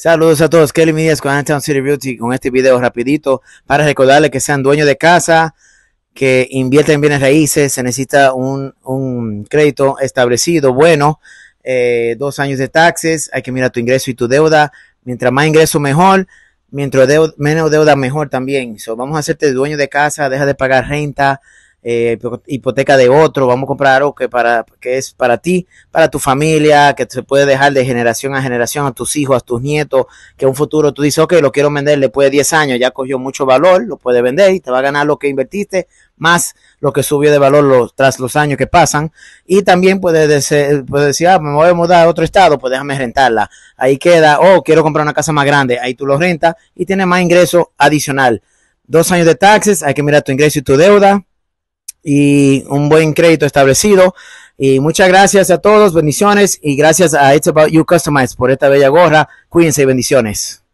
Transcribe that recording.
Saludos a todos, Kelly Medias con Anton City Beauty con este video rapidito para recordarles que sean dueños de casa, que invierten bienes raíces, se necesita un, un crédito establecido, bueno, eh, dos años de taxes, hay que mirar tu ingreso y tu deuda, mientras más ingreso mejor, mientras menos deuda mejor también. vamos a hacerte dueño de casa, deja de pagar renta, eh, hipoteca de otro, vamos a comprar algo que, para, que es para ti, para tu familia, que se puede dejar de generación a generación a tus hijos, a tus nietos, que un futuro tú dices, ok, lo quiero vender después de 10 años, ya cogió mucho valor, lo puede vender y te va a ganar lo que invertiste, más lo que subió de valor tras los años que pasan. Y también puedes decir, ah, me voy a mudar a otro estado, pues déjame rentarla. Ahí queda, oh, quiero comprar una casa más grande, ahí tú lo rentas y tienes más ingreso adicional. Dos años de taxes, hay que mirar tu ingreso y tu deuda y un buen crédito establecido. Y muchas gracias a todos, bendiciones y gracias a It's About You Customized por esta bella gorra. Cuídense y bendiciones.